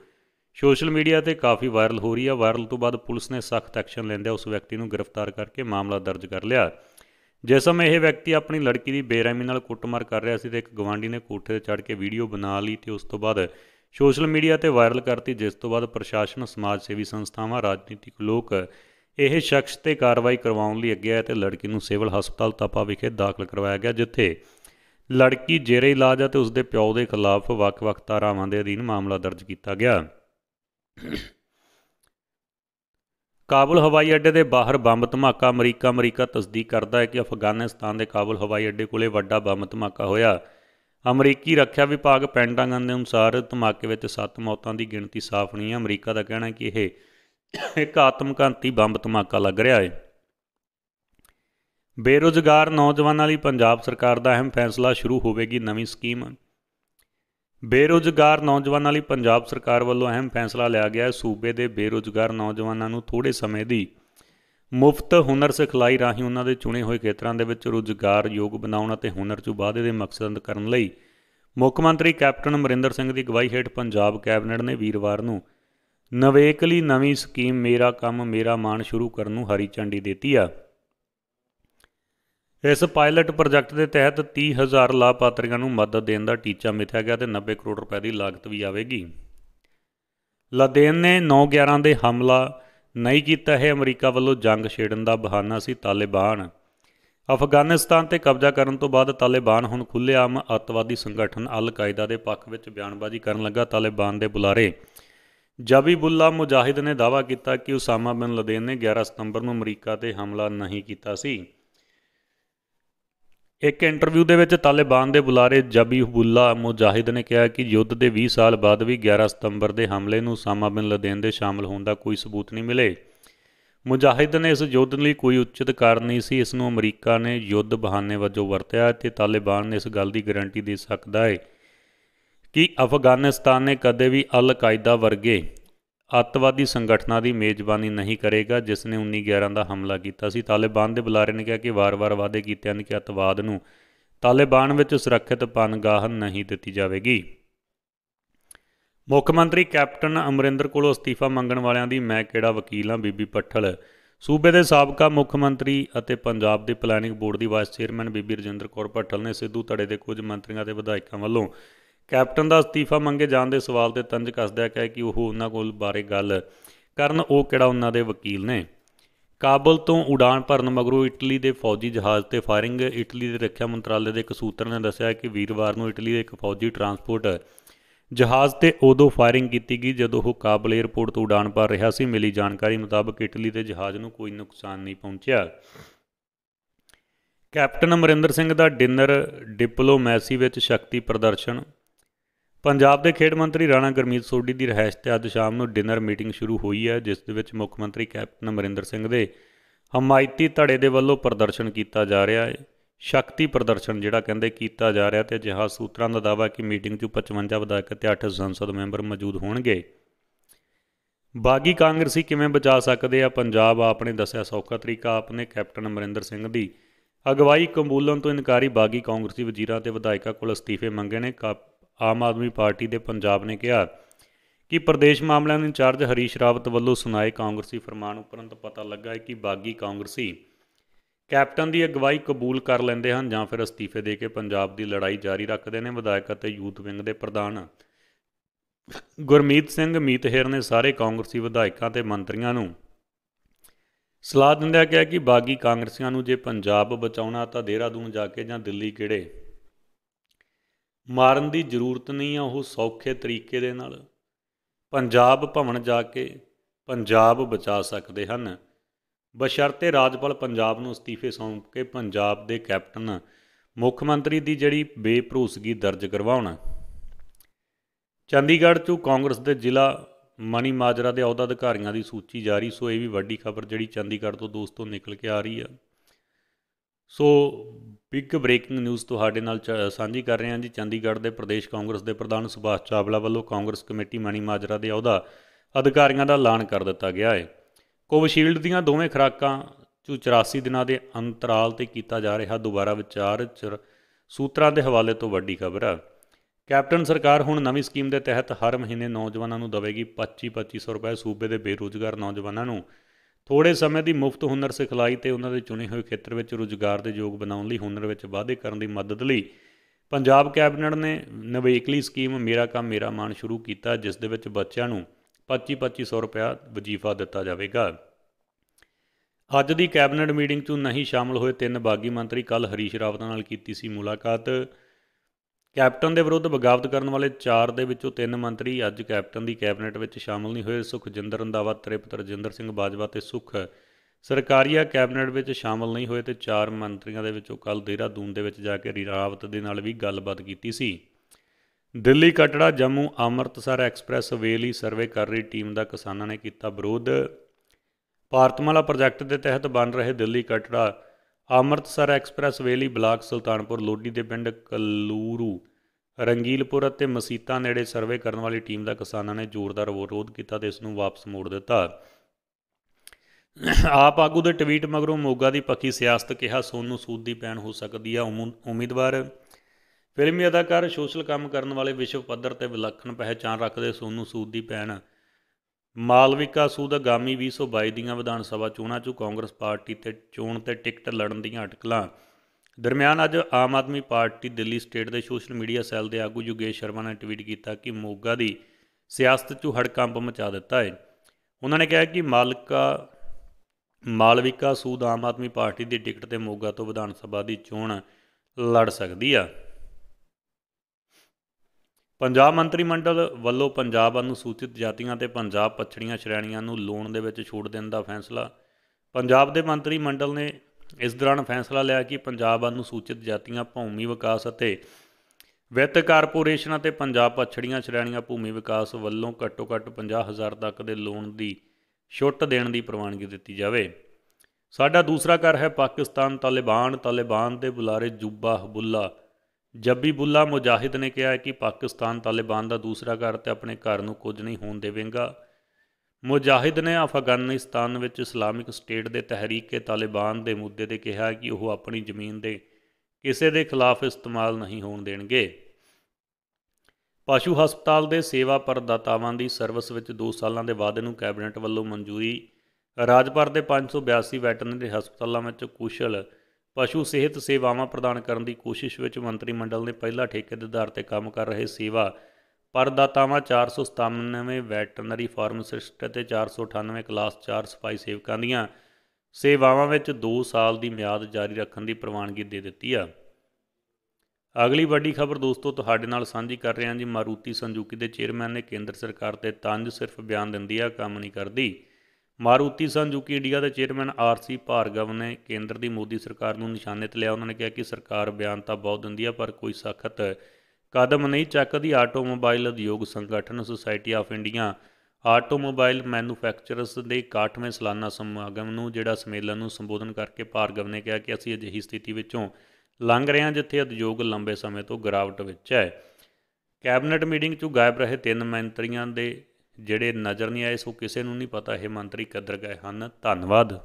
ਸੋਸ਼ਲ ਮੀਡੀਆ ਤੇ ਕਾਫੀ ਵਾਇਰਲ ਹੋ ਰਹੀ ਹੈ ਵਾਇਰਲ ਤੋਂ ਬਾਅਦ ਪੁਲਿਸ ਨੇ ਸਖਤ ਐਕਸ਼ਨ ਲੈਂਦੇ ਉਸ ਵਿਅਕਤੀ ਨੂੰ ਗ੍ਰਿਫਤਾਰ ਕਰਕੇ ਮਾਮਲਾ ਦਰਜ ਕਰ ਲਿਆ ਜਿਸ ਸਮੇਂ ਇਹ ਵਿਅਕਤੀ ਆਪਣੀ ਲੜਕੀ ਦੀ ਬੇਰਹਿਮੀ ਨਾਲ ਕੁੱਟਮਾਰ ਕਰ ਰਿਹਾ ਸੀ ਤੇ ਇੱਕ ਗਵਾਂਡੀ ਨੇ ਕੋਠੇ ਤੇ ਚੜ ਕੇ ਵੀਡੀਓ ਬਣਾ ਲਈ ਤੇ ਉਸ ਤੋਂ ਬਾਅਦ ਸੋਸ਼ਲ ਮੀਡੀਆ ਤੇ ਵਾਇਰਲ ਕਰਤੀ ਜਿਸ ਤੋਂ ਬਾਅਦ ਪ੍ਰਸ਼ਾਸਨ ਸਮਾਜ ਸੇਵੀ ਸੰਸਥਾਵਾਂ ਰਾਜਨੀਤਿਕ ਲੋਕ ਇਹ ਸ਼ਖਸ ਤੇ ਕਾਰਵਾਈ ਕਰਵਾਉਣ ਲਈ ਅੱਗੇ ਆਇਆ ਤੇ ਲੜਕੀ ਨੂੰ ਸਿਵਲ ਹਸਪਤਾਲ ਤਪਾ ਵਿਖੇ ਦਾਖਲ ਕਰਵਾਇਆ ਗਿਆ ਜਿੱਥੇ ਲੜਕੀ ਜੇਰੇ ਇਲਾਜ ਅਤੇ ਤੇ ਉਸਦੇ ਪਿਓ ਦੇ ਖਿਲਾਫ ਵੱਖ-ਵੱਖ ਧਾਰਾਵਾਂ ਦੇ ਅਧੀਨ ਮਾਮਲਾ ਦਰਜ ਕੀਤਾ ਗਿਆ ਕਾਬੁਲ ਹਵਾਈ ਅੱਡੇ ਦੇ ਬਾਹਰ ਬੰਬ ਧਮਾਕਾ ਅਮਰੀਕਾ ਅਮਰੀਕਾ ਤਸਦੀਕ ਕਰਦਾ ਹੈ ਕਿ ਅਫਗਾਨਿਸਤਾਨ ਦੇ ਕਾਬੁਲ ਹਵਾਈ ਅੱਡੇ ਕੋਲੇ ਵੱਡਾ ਬੰਬ ਧਮਾਕਾ ਹੋਇਆ ਅਮਰੀਕੀ ਰੱਖਿਆ ਵਿਭਾਗ ਪੈਂਟਾਗਨ ਦੇ ਅਨੁਸਾਰ ਧਮਾਕੇ ਵਿੱਚ 7 ਮੌਤਾਂ ਦੀ ਗਿਣਤੀ ਸਾਫ਼ ਨਹੀਂ ਹੈ ਅਮਰੀਕਾ ਦਾ ਕਹਿਣਾ ਹੈ ਕਿ ਇਹ ਇੱਕ ਆਤਮਕਾਂਤੀ ਬੰਬ ਧਮਾਕਾ ਲੱਗ ਰਿਹਾ ਹੈ ਬੇਰੋਜ਼ਗਾਰ ਨੌਜਵਾਨਾਂ ਲਈ ਪੰਜਾਬ ਸਰਕਾਰ ਦਾ ਅਹਿਮ ਫੈਸਲਾ ਸ਼ੁਰੂ ਹੋਵੇਗੀ ਨਵੀਂ ਸਕੀਮ ਬੇਰੋਜ਼ਗਾਰ ਨੌਜਵਾਨਾਂ ਲਈ ਪੰਜਾਬ ਸਰਕਾਰ ਵੱਲੋਂ ਅਹਿਮ ਫੈਸਲਾ ਲਿਆ ਗਿਆ ਹੈ ਸੂਬੇ ਦੇ ਬੇਰੋਜ਼ਗਾਰ ਨੌਜਵਾਨਾਂ ਨੂੰ ਥੋੜੇ ਸਮੇਂ ਦੀ ਮੁਫਤ ਹੁਨਰ ਸਿਖਲਾਈ ਰਾਹੀਂ ਉਹਨਾਂ ਦੇ ਚੁਣੇ ਹੋਏ ਖੇਤਰਾਂ ਦੇ ਵਿੱਚ ਰੋਜ਼ਗਾਰ ਯੋਗ ਬਣਾਉਣ ਅਤੇ ਹੁਨਰ ਚੋਂ ਵਾਧੇ ਦੇ ਮਕਸਦ ਕਰਨ ਲਈ ਮੁੱਖ ਮੰਤਰੀ ਕੈਪਟਨ ਅਮਰਿੰਦਰ ਸਿੰਘ ਦੀ ਅਗਵਾਈ ਹੇਠ ਪੰਜਾਬ ਕੈਬਨਿਟ ਨੇ ਵੀਰਵਾਰ ਨੂੰ ਨਵੇਕਲੀ ਨਵੀਂ ਸਕੀਮ ਮੇਰਾ ਕੰਮ ਮੇਰਾ ਮਾਣ ਸ਼ੁਰੂ ਕਰਨ ਨੂੰ ਹਰੀ ਚੰਡੀ ਦਿੱਤੀ ਆ ਇਸ ਪਾਇਲਟ ਪ੍ਰੋਜੈਕਟ ਦੇ ਤਹਿਤ 30000 ਲਾਭਪਾਤਰੀਆਂ ਨੂੰ ਮਦਦ ਦੇਣ ਦਾ ਟੀਚਾ ਮਿਥਿਆ ਗਿਆ ਤੇ 90 ਕਰੋੜ ਰੁਪਏ ਦੀ ਲਾਗਤ ਵੀ ਆਵੇਗੀ ਲਦੇਨ ਨੇ 9/11 ਦੇ ਹਮਲਾ ਨਹੀਂ ਕੀਤਾ ਹੈ ਅਮਰੀਕਾ ਵੱਲੋਂ ਜੰਗ ਛੇੜਨ ਦਾ ਬਹਾਨਾ ਸੀ ਤਾਲਿਬਾਨ ਅਫਗਾਨਿਸਤਾਨ ਤੇ ਕਬਜ਼ਾ ਕਰਨ ਤੋਂ ਬਾਅਦ ਤਾਲਿਬਾਨ ਹੁਣ ਖੁੱਲ੍ਹੇਆਮ ਅੱਤਵਾਦੀ ਸੰਗਠਨ ਅਲ ਕਾਇਦਾ ਦੇ ਪੱਖ ਵਿੱਚ ਬਿਆਨਬਾਜ਼ੀ ਕਰਨ ਲੱਗਾ ਤਾਲਿਬਾਨ ਦੇ ਬੁਲਾਰੇ ਜਾਬੀਬੁੱਲਾ ਮੁਜਾਹਿਦ ਨੇ ਦਾਵਾ ਕੀਤਾ ਕਿ ਉਸਾਮਾ ਬਿਨ ਲਦੇਨ ਨੇ 11 ਸਤੰਬਰ ਨੂੰ ਅਮਰੀਕਾ ਤੇ ਹਮਲਾ ਨਹੀਂ ਕੀਤਾ ਸੀ ਇੱਕ ਇੰਟਰਵਿਊ ਦੇ ਵਿੱਚ ਤਾਲਿਬਾਨ ਦੇ ਬੁਲਾਰੇ ਜਾਬੀਬੁੱਲਾ ਮੁਜਾਹਿਦ ਨੇ ਕਿਹਾ ਕਿ ਯੁੱਧ ਦੇ 20 ਸਾਲ ਬਾਅਦ ਵੀ 11 ਸਤੰਬਰ ਦੇ ਹਮਲੇ ਨੂੰ ਉਸਾਮਾ ਬਿਨ ਲਦੇਨ ਦੇ ਸ਼ਾਮਲ ਹੋਣ ਦਾ ਕੋਈ ਸਬੂਤ ਨਹੀਂ ਮਿਲੇ ਮੁਜਾਹਿਦ ਨੇ ਇਸ ਯੁੱਧ ਲਈ ਕੋਈ ਉਚਿਤ ਕਾਰਨ ਨਹੀਂ ਸੀ ਇਸ ਨੂੰ ਅਮਰੀਕਾ ਨੇ ਯੁੱਧ ਬਹਾਨੇ ਵਜੋਂ ਵਰਤਿਆ ਤੇ ਤਾਲਿਬਾਨ ਨੇ ਇਸ ਗੱਲ ਦੀ ਗਾਰੰਟੀ ਦੇ ਸਕਦਾ ਹੈ ਕਿ ਅਫਗਾਨਿਸਤਾਨ ਨੇ ਕਦੇ ਵੀ ਅਲ ਕਾਇਦਾ ਵਰਗੇ ਅੱਤਵਾਦੀ ਸੰਗਠਨਾਂ ਦੀ ਮੇਜ਼ਬਾਨੀ ਨਹੀਂ ਕਰੇਗਾ ਜਿਸ ਨੇ 1911 ਦਾ ਹਮਲਾ ਕੀਤਾ ਸੀ ਤਾਲਿਬਾਨ ਦੇ ਬੁਲਾਰੇ ਨੇ ਕਿਹਾ ਕਿ ਵਾਰ-ਵਾਰ ਵਾਅਦੇ ਕੀਤੇ ਹਨ ਕਿ ਅੱਤਵਾਦ ਨੂੰ ਤਾਲਿਬਾਨ ਵਿੱਚ ਸੁਰੱਖਿਅਤ ਪਨਗਾਹ ਨਹੀਂ ਦਿੱਤੀ ਜਾਵੇਗੀ ਮੁੱਖ ਮੰਤਰੀ ਕੈਪਟਨ ਅਮਰਿੰਦਰ ਕੋਲੋਂ ਅਸਤੀਫਾ ਮੰਗਣ ਵਾਲਿਆਂ ਦੀ ਮੈਂ ਕਿਹੜਾ ਵਕੀਲ ਹਾਂ ਬੀਬੀ ਪੱਠਲ ਸੂਬੇ ਦੇ ਸਾਬਕਾ ਮੁੱਖ ਮੰਤਰੀ ਅਤੇ ਪੰਜਾਬ ਦੇ ਪਲੈਨਿੰਗ ਬੋਰਡ ਦੀ ਵਾਈਸ ਚੇਅਰਮੈਨ ਬੀਬੀ ਰਜਿੰਦਰ ਕੌਰ ਪੱਠਲ ਨੇ ਸਿੱਧੂ ਤੜੇ ਦੇ ਕੁਝ ਮੰਤਰੀਆਂ ਤੇ ਵਿਧਾਇਕਾਂ ਵੱਲੋਂ ਕੈਪਟਨ ਦਾ ਅਸਤੀਫਾ ਮੰਗੇ ਜਾਣ ਦੇ ਸਵਾਲ ਤੇ ਤੰਜ ਕੱਸਦਿਆ ਕਹੇ ਕਿ ਉਹ ਉਹਨਾਂ ਕੋਲ ਬਾਰੇ ਗੱਲ ਕਰਨ ਉਹ ਕਿਹੜਾ ਉਹਨਾਂ ਦੇ ਵਕੀਲ ਨੇ ਕਾਬਲ ਤੋਂ ਉਡਾਨ ਭਰਨ ਮਗਰੋਂ ਇਟਲੀ ਦੇ ਫੌਜੀ ਜਹਾਜ਼ ਤੇ ਫਾਇਰਿੰਗ ਇਟਲੀ ਦੇ ਰੱਖਿਆ ਮੰਤਰਾਲੇ ਦੇ ਇੱਕ ਸੂਤਰ ਨੇ ਦੱਸਿਆ ਕਿ ਵੀਰਵਾਰ ਨੂੰ ਇਟਲੀ ਦੇ ਇੱਕ ਫੌਜੀ ਟਰਾਂਸਪੋਰਟ ਜਹਾਜ਼ ਤੇ ਉਦੋਂ ਫਾਇਰਿੰਗ ਕੀਤੀ ਗਈ ਜਦੋਂ ਉਹ ਕਾਬਲ 에ਅਰਪੋਰਟ ਤੋਂ ਉਡਾਨ ਭਰ ਰਿਹਾ ਸੀ ਮਿਲੀ ਜਾਣਕਾਰੀ ਮੁਤਾਬਕ ਇਟਲੀ ਦੇ ਜਹਾਜ਼ ਨੂੰ ਕੋਈ ਨੁਕਸਾਨ ਨਹੀਂ ਪਹੁੰਚਿਆ ਕੈਪਟਨ ਅਮਰਿੰਦਰ ਸਿੰਘ ਦਾ ਡਿਨਰ ਡਿਪਲੋਮੈਸੀ ਵਿੱਚ ਸ਼ਕਤੀ ਪ੍ਰਦਰਸ਼ਨ ਪੰਜਾਬ ਦੇ ਖੇਡ ਮੰਤਰੀ ਰਾਣਾ ਗਰਮੀਤ ਸੋਢੀ ਦੀ ਰਹਿائش ਤੇ ਅੱਜ ਸ਼ਾਮ ਨੂੰ ਡਿਨਰ ਮੀਟਿੰਗ ਸ਼ੁਰੂ ਹੋਈ ਹੈ ਜਿਸ ਦੇ ਵਿੱਚ ਮੁੱਖ ਮੰਤਰੀ ਕੈਪਟਨ ਅਮਰਿੰਦਰ ਸਿੰਘ ਦੇ ਹਮਾਇਤੀ ਧੜੇ ਦੇ ਵੱਲੋਂ ਪ੍ਰਦਰਸ਼ਨ ਕੀਤਾ ਜਾ ਰਿਹਾ ਹੈ ਸ਼ਕਤੀ ਪ੍ਰਦਰਸ਼ਨ ਜਿਹੜਾ ਕਹਿੰਦੇ ਕੀਤਾ ਜਾ ਰਿਹਾ ਤੇ ਜਿਹਾ ਸੂਤਰਾਂ ਦਾ ਦਾਵਾ ਕਿ ਮੀਟਿੰਗ 'ਚ 55 ਵਿਧਾਇਕ ਤੇ 8 ਸੰਸਦ ਮੈਂਬਰ ਮੌਜੂਦ ਹੋਣਗੇ ਬਾਗੀ ਕਾਂਗਰਸੀ ਕਿਵੇਂ ਬਚਾ ਸਕਦੇ ਆ ਪੰਜਾਬ ਆਪਣੇ ਦੱਸਿਆ ਸੌਖਾ ਤਰੀਕਾ ਆਪਣੇ ਕੈਪਟਨ ਅਮਰਿੰਦਰ ਸਿੰਘ ਦੀ ਅਗਵਾਈ ਕੰਬੂਲਨ ਤੋਂ ਇਨਕਾਰੀ ਬਾਗੀ ਕਾਂਗਰਸੀ ਵਜ਼ੀਰਾਂ ਤੇ ਵਿਧਾਇਕਾਂ ਕੋਲ ਅਸਤੀਫੇ ਮੰਗੇ ਨੇ ਆਮ ਆਦਮੀ ਪਾਰਟੀ ਦੇ ਪੰਜਾਬ ਨੇ ਕਿਹਾ ਕਿ ਪ੍ਰਦੇਸ਼ ਮਾਮਲਿਆਂ ਦੇ ਇੰਚਾਰਜ ਹਰੀਸ਼ ਰਾਵਤ ਵੱਲੋਂ ਸੁਣਾਏ ਕਾਂਗਰਸੀ ਫਰਮਾਨ ਉਪਰੰਤ ਪਤਾ ਲੱਗਾ ਹੈ ਕਿ ਬਾਗੀ ਕਾਂਗਰਸੀ ਕੈਪਟਨ ਦੀ ਅਗਵਾਈ ਕਬੂਲ ਕਰ ਲੈਂਦੇ ਹਨ ਜਾਂ ਫਿਰ ਅਸਤੀਫੇ ਦੇ ਕੇ ਪੰਜਾਬ ਦੀ ਲੜਾਈ ਜਾਰੀ ਰੱਖਦੇ ਨੇ ਵਿਧਾਇਕ ਅਤੇ ਯੂਥ ਵਿੰਗ ਦੇ ਪ੍ਰਧਾਨ ਗੁਰਮੀਤ ਸਿੰਘ ਮੀਤਹਿਰ ਨੇ ਸਾਰੇ ਕਾਂਗਰਸੀ ਵਿਧਾਇਕਾਂ ਤੇ ਮੰਤਰੀਆਂ ਨੂੰ ਸਲਾਹ ਦਿੰਦਿਆਂ ਕਿਹਾ ਕਿ ਬਾਗੀ ਕਾਂਗਰਸੀਆਂ ਨੂੰ ਜੇ ਪੰਜਾਬ ਬਚਾਉਣਾ ਤਾਂ ਦੇਹਰਾਦੂਨ ਜਾ ਕੇ ਜਾਂ ਦਿੱਲੀ ਕਿਹੜੇ ਮਾਰਨ ਦੀ ਜ਼ਰੂਰਤ ਨਹੀਂ ਆ ਉਹ ਸੌਖੇ ਤਰੀਕੇ ਦੇ ਨਾਲ ਪੰਜਾਬ ਭਵਨ ਜਾ ਕੇ ਪੰਜਾਬ ਬਚਾ ਸਕਦੇ ਹਨ ਬਸ਼ਰਤੇ ਰਾਜਪਾਲ ਪੰਜਾਬ ਨੂੰ ਅਸਤੀਫੇ ਸੌਂਪ ਕੇ ਪੰਜਾਬ ਦੇ ਕੈਪਟਨ ਮੁੱਖ ਮੰਤਰੀ ਦੀ ਜਿਹੜੀ ਬੇਭਰੋਸਗੀ ਦਰਜ ਕਰਵਾਉਣਾ ਚੰਡੀਗੜ੍ਹ ਤੋਂ ਕਾਂਗਰਸ ਦੇ ਜ਼ਿਲ੍ਹਾ ਮਣੀ ਮਾਜਰਾ ਦੇ ਅਹੁਦਾ ਅਧਿਕਾਰੀਆਂ ਦੀ ਸੂਚੀ ਜਾਰੀ ਸੋ ਇਹ ਵੀ ਵੱਡੀ ਖਬਰ ਜਿਹੜੀ ਚੰਡੀਗੜ੍ਹ ਤੋਂ ਦੋਸਤੋ ਨਿਕਲ ਕੇ ਆ ਰਹੀ ਆ ਸੋ ਬਿਗ ਬ੍ਰੇਕਿੰਗ ਨਿਊਜ਼ ਤੁਹਾਡੇ ਨਾਲ ਸਾਂਝੀ ਕਰ ਰਹੇ ਹਾਂ ਜੀ ਚੰਡੀਗੜ੍ਹ ਦੇ ਪ੍ਰਦੇਸ਼ ਕਾਂਗਰਸ ਦੇ ਪ੍ਰਧਾਨ ਸੁਭਾਸ਼ ਚਾਵਲਾ ਵੱਲੋਂ ਕਾਂਗਰਸ ਕਮੇਟੀ ਮਣੀ ਮਾਜਰਾ ਦੇ ਅਹੁਦਾ ਅਧਿਕਾਰੀਆਂ ਦਾ ਐਲਾਨ ਕਰ ਦਿੱਤਾ ਗਿਆ ਹੈ ਕੋਵਿਸ਼ੀਲਡ ਦੀਆਂ ਦੋਵੇਂ ਖੁਰਾਕਾਂ ਚੋਂ 84 ਦਿਨਾਂ ਦੇ ਅੰਤਰਾਲ ਤੇ ਕੀਤਾ ਜਾ ਰਿਹਾ ਦੁਬਾਰਾ ਵਿਚਾਰ ਸੂਤਰਾਂ ਦੇ ਹਵਾਲੇ ਤੋਂ ਵੱਡੀ ਖਬਰ ਆ ਕੈਪਟਨ ਸਰਕਾਰ ਹੁਣ ਨਵੀਂ ਸਕੀਮ ਦੇ ਤਹਿਤ ਹਰ ਮਹੀਨੇ ਨੌਜਵਾਨਾਂ ਨੂੰ ਦੇਵੇਗੀ 25-2500 ਰੁਪਏ ਸੂਬੇ ਦੇ ਬੇਰੋਜ਼ਗਾਰ ਨੌਜਵਾਨਾਂ ਨੂੰ ਥੋੜੇ ਸਮੇਂ ਦੀ ਮੁਫਤ ਹੁਨਰ ਸਿਖਲਾਈ ਤੇ ਉਹਨਾਂ ਦੇ ਚੁਣੇ ਹੋਏ ਖੇਤਰ ਵਿੱਚ ਰੁਜ਼ਗਾਰ ਦੇ ਯੋਗ ਬਣਾਉਣ ਲਈ ਹੁਨਰ ਵਿੱਚ ਵਾਧੇ ਕਰਨ ਦੀ ਮਦਦ ਲਈ ਪੰਜਾਬ ਕੈਬਨਿਟ ਨੇ ਨਵੇਕਲੀ ਸਕੀਮ ਮੇਰਾ ਕੰਮ ਮੇਰਾ ਮਾਣ ਸ਼ੁਰੂ ਕੀਤਾ ਜਿਸ ਦੇ ਵਿੱਚ ਬੱਚਿਆਂ ਨੂੰ 25-2500 ਰੁਪਏ ਵਜੀਫਾ ਦਿੱਤਾ ਜਾਵੇਗਾ ਅੱਜ ਦੀ ਕੈਬਨਿਟ ਮੀਟਿੰਗ 'ਚ ਨਹੀਂ ਸ਼ਾਮਲ ਹੋਏ ਤਿੰਨ ਬਾਗੀ ਮੰਤਰੀ ਕੱਲ ਹਰੀਸ਼ ਰਾਵਤ ਨਾਲ ਕੀਤੀ ਸੀ ਮੁਲਾਕਾਤ ਕੈਪਟਨ ਦੇ ਵਿਰੁੱਧ ਬਗਾਵਤ ਕਰਨ ਵਾਲੇ 4 ਦੇ ਵਿੱਚੋਂ 3 ਮੰਤਰੀ ਅੱਜ ਕੈਪਟਨ ਦੀ ਕੈਬਨਿਟ ਵਿੱਚ ਸ਼ਾਮਲ ਨਹੀਂ ਹੋਏ ਸੁਖਜਿੰਦਰ ਰੰਦਾਵਾ ਤ੍ਰਿਪਤ ਰਜਿੰਦਰ ਸਿੰਘ ਬਾਜਵਾ ਤੇ ਸੁਖ ਸਰਕਾਰੀਆ ਕੈਬਨਿਟ ਵਿੱਚ ਸ਼ਾਮਲ ਨਹੀਂ ਹੋਏ ਤੇ 4 ਮੰਤਰੀਆਂ ਦੇ ਵਿੱਚੋਂ ਕੱਲ ਦੇਹਰਾਦੂਨ ਦੇ ਵਿੱਚ ਜਾ ਕੇ ਰਾਵਤ ਦੇ ਨਾਲ ਵੀ ਗੱਲਬਾਤ ਕੀਤੀ ਸੀ ਦਿੱਲੀ ਕਟੜਾ ਜੰਮੂ ਅੰਮ੍ਰਿਤਸਰ ਐਕਸਪ੍ਰੈਸ ਵੇ ਲਈ ਸਰਵੇ ਕਰ ਰਹੀ ਟੀਮ ਦਾ ਕਿਸਾਨਾਂ ਨੇ ਕੀਤਾ ਵਿਰੋਧ ਭਾਰਤਮਾਲਾ ਪ੍ਰੋਜੈਕਟ ਦੇ ਤਹਿਤ ਬਣ ਰਹੇ ਦਿੱਲੀ ਕਟੜਾ ਅੰਮ੍ਰਿਤਸਰ ਐਕਸਪ੍ਰੈਸ ਵੇਲੀ ਬਲਾਕ ਸੁਲਤਾਨਪੁਰ ਲੋਡੀ ਦੇ ਪਿੰਡ ਕਲੂਰੂ ਰੰਗੀਲਪੁਰ ਅਤੇ ਮਸੀਤਾ ਨੇੜੇ ਸਰਵੇ ਕਰਨ ਵਾਲੀ ਟੀਮ ਦਾ ਕਿਸਾਨਾਂ ਨੇ ਜ਼ੋਰਦਾਰ ਵਿਰੋਧ ਕੀਤਾ ਤੇ ਇਸ ਨੂੰ ਵਾਪਸ ਮੋੜ ਦਿੱਤਾ ਆਪ ਆਗੂ ਦੇ ਟਵੀਟ ਮਗਰੋਂ ਮੋਗਾ ਦੀ ਪੱਕੀ ਸਿਆਸਤ ਕਿਹਾ ਸੋਨੂ ਸੂਦ ਦੀ ਪੈਣ ਹੋ ਸਕਦੀ ਆ ਉਮੀਦਵਾਰ ਫਿਲਮੀ ਅਦਾਕਾਰ ਸੋਸ਼ਲ ਕੰਮ ਕਰਨ ਵਾਲੇ ਵਿਸ਼ਵ ਪੱਧਰ ਤੇ ਵਿਲੱਖਣ ਪਹਿਚਾਨ ਰੱਖਦੇ ਸੋਨੂ ਸੂਦ ਦੀ ਪੈਣ ਮਾਲਵਿਕਾ ਸੂਦ ਅਗਾਮੀ 2022 ਦੀਆਂ ਵਿਧਾਨ ਸਭਾ ਚੋਣਾਂ 'ਚ ਕਾਂਗਰਸ ਪਾਰਟੀ ਤੇ ਚੋਣ ਤੇ ਟਿਕਟ ਲੜਨ ਦੀਆਂ ਅਟਕਲਾਂ ਦਰਮਿਆਨ ਅੱਜ ਆਮ ਆਦਮੀ ਪਾਰਟੀ ਦਿੱਲੀ ਸਟੇਟ ਦੇ ਸੋਸ਼ਲ ਮੀਡੀਆ ਸੈੱਲ ਦੇ ਆਗੂ ਯੁਗੇਸ਼ ਸ਼ਰਮਾ ਨੇ ਟਵੀਟ ਕੀਤਾ ਕਿ ਮੋਗਾ ਦੀ ਸਿਆਸਤ 'ਚ ਹੜਕੰਪ ਮਚਾ ਦਿੱਤਾ ਹੈ ਉਹਨਾਂ ਨੇ ਕਿਹਾ ਕਿ ਮਾਲਕਾ ਮਾਲਵਿਕਾ ਸੂਦ ਆਮ ਆਦਮੀ ਪਾਰਟੀ ਦੀ ਟਿਕਟ ਤੇ ਮੋਗਾ ਤੋਂ ਵਿਧਾਨ ਸਭਾ ਦੀ ਚੋਣ ਲੜ ਸਕਦੀ ਆ ਪੰਜਾਬ ਮੰਤਰੀ ਮੰਡਲ ਵੱਲੋਂ ਪੰਜਾਬ ਅਨੁਸੂਚਿਤ ਜਾਤੀਆਂ ਤੇ ਪੰਜਾਬ ਪਛੜੀਆਂ ਸ਼੍ਰੇਣੀਆਂ ਨੂੰ ਲੋਨ ਦੇ ਵਿੱਚ ਛੋਟ ਦੇਣ ਦਾ ਫੈਸਲਾ ਪੰਜਾਬ ਦੇ ਮੰਤਰੀ ਮੰਡਲ ਨੇ ਇਸ ਦੌਰਾਨ ਫੈਸਲਾ ਲਿਆ ਕਿ ਪੰਜਾਬ ਅਨੁਸੂਚਿਤ ਜਾਤੀਆਂ ਭੂਮੀ ਵਿਕਾਸ ਅਤੇ ਵਿੱਤ ਕਾਰਪੋਰੇਸ਼ਨ ਅਤੇ ਪੰਜਾਬ ਪਛੜੀਆਂ ਸ਼੍ਰੇਣੀਆਂ ਭੂਮੀ ਵਿਕਾਸ ਵੱਲੋਂ ਘੱਟੋ-ਘੱਟ 50000 ਤੱਕ ਦੇ ਲੋਨ ਦੀ ਛੁੱਟ ਦੇਣ ਦੀ ਪ੍ਰਵਾਨਗੀ ਦਿੱਤੀ ਜਾਵੇ ਸਾਡਾ ਦੂਸਰਾ ਕਰ ਹੈ ਪਾਕਿਸਤਾਨ ਤਾਲਿਬਾਨ ਤਾਲਿਬਾਨ ਦੇ ਬੁਲਾਰੇ ਜੁਬਾ ਹਬੁੱਲਾ ਜੱਬੀ ਬੁੱਲਾ ਮੁਜਾਹਿਦ ਨੇ ਕਿਹਾ ਕਿ ਪਾਕਿਸਤਾਨ ਤਾਲਿਬਾਨ ਦਾ ਦੂਸਰਾ ਘਰ ਤੇ ਆਪਣੇ ਘਰ ਨੂੰ ਕੁਝ ਨਹੀਂ ਹੋਣ ਦੇਵੇਗਾ ਮੁਜਾਹਿਦ ਨੇ ਅਫਗਾਨਿਸਤਾਨ ਵਿੱਚ ਇਸਲਾਮਿਕ ਸਟੇਟ ਦੇ ਤਹਿਰੀਕੇ ਤਾਲਿਬਾਨ ਦੇ ਮੁੱਦੇ ਤੇ ਕਿਹਾ ਕਿ ਉਹ ਆਪਣੀ ਜ਼ਮੀਨ ਦੇ ਕਿਸੇ ਦੇ ਖਿਲਾਫ ਇਸਤੇਮਾਲ ਨਹੀਂ ਹੋਣ ਦੇਣਗੇ ਪਸ਼ੂ ਹਸਪਤਾਲ ਦੇ ਸੇਵਾ ਪ੍ਰਦਾਤਾਵਾਂ ਦੀ ਸਰਵਿਸ ਵਿੱਚ 2 ਸਾਲਾਂ ਦੇ ਵਾਅਦੇ ਨੂੰ ਕੈਬਨਿਟ ਵੱਲੋਂ ਮਨਜ਼ੂਰੀ ਰਾਜਪਰ ਦੇ 582 ਵੈਟਰਨਰੀ ਹਸਪਤਾਲਾਂ ਵਿੱਚ ਕੁਸ਼ਲ ਪਸ਼ੂ ਸਿਹਤ ਸੇਵਾਵਾਂ ਪ੍ਰਦਾਨ ਕਰਨ ਦੀ ਕੋਸ਼ਿਸ਼ ਵਿੱਚ ਮੰਤਰੀ ਮੰਡਲ ਨੇ ਪਹਿਲਾ ਠੇਕੇ ਦੇ ਆਧਾਰ ਤੇ ਕੰਮ ਕਰ ਰਹੇ ਸੇਵਾ ਪਰਦਾਤਾਵਾਂ 497 ਵੈਟਰਨਰੀ ਫਾਰਮਾਸਿਸਟ ਅਤੇ 498 ਕਲਾਸ 4 ਸਫਾਈ ਸੇਵਕਾਂ ਦੀਆਂ ਸੇਵਾਵਾਂ ਵਿੱਚ 2 ਸਾਲ ਦੀ ਮਿਆਦ ਜਾਰੀ ਰੱਖਣ ਦੀ ਪ੍ਰਵਾਨਗੀ ਦੇ ਦਿੱਤੀ ਆ ਅਗਲੀ ਵੱਡੀ ਖਬਰ ਦੋਸਤੋ ਤੁਹਾਡੇ ਨਾਲ ਸਾਂਝੀ ਕਰ ਰਹੇ ਹਾਂ ਜੀ ਮਾਰੂਤੀ ਸੰਜੂਕੀ ਦੇ ਚੇਅਰਮੈਨ ਨੇ ਕੇਂਦਰ ਸਰਕਾਰ ਤੇ ਤੰਜ ਸਿਰਫ ਬਿਆਨ ਦਿੰਦੀ ਆ ਕੰਮ ਨਹੀਂ ਕਰਦੀ ਮਾਰੂਤੀ ਸੰਜੂਕੀ ਇੰਡੀਆ ਦੇ ਚੇਅਰਮੈਨ ਆਰਸੀ ਭਾਰਗਵ ਨੇ ਕੇਂਦਰ ਦੀ ਮੋਦੀ ਸਰਕਾਰ ਨੂੰ ਨਿਸ਼ਾਨੇ ਤੇ ਲਿਆ ਉਹਨਾਂ ਨੇ ਕਿਹਾ ਕਿ ਸਰਕਾਰ ਬਿਆਨ ਤਾਂ ਬਹੁਤ ਦਿੰਦੀ ਆ ਪਰ ਕੋਈ ਸਖਤ ਕਦਮ ਨਹੀਂ ਚੱਕਦੀ ਆਟੋਮੋਬਾਈਲ ਉਦਯੋਗ ਸੰਗਠਨ society of India automobile manufacturers ਦੇ 61ਵੇਂ ਸਾਲਾਨਾ ਸਮਾਗਮ ਨੂੰ ਜਿਹੜਾ ਸੰਮੇਲਨ ਨੂੰ ਸੰਬੋਧਨ ਕਰਕੇ ਭਾਰਗਵ ਨੇ ਕਿਹਾ ਕਿ ਅਸੀਂ ਅਜਿਹੀ ਸਥਿਤੀ ਵਿੱਚੋਂ ਲੰਘ ਰਹੇ ਹਾਂ ਜਿੱਥੇ ਉਦਯੋਗ ਲੰਬੇ ਸਮੇਂ ਤੋਂ ਗਰਾਵਟ ਵਿੱਚ ਹੈ ਕੈਬਨਿਟ ਮੀਟਿੰਗ 'ਚ ਗਾਇਬ ਰਹੇ ਤਿੰਨ ਮੰਤਰੀਆਂ ਦੇ ਜਿਹੜੇ ਨਜ਼ਰ ਨਹੀਂ ਆਏ ਸੋ ਕਿਸੇ ਨੂੰ ਨਹੀਂ ਪਤਾ ਇਹ ਮੰਤਰੀ ਕਦਰ ਗਏ ਹਨ ਧੰਨਵਾਦ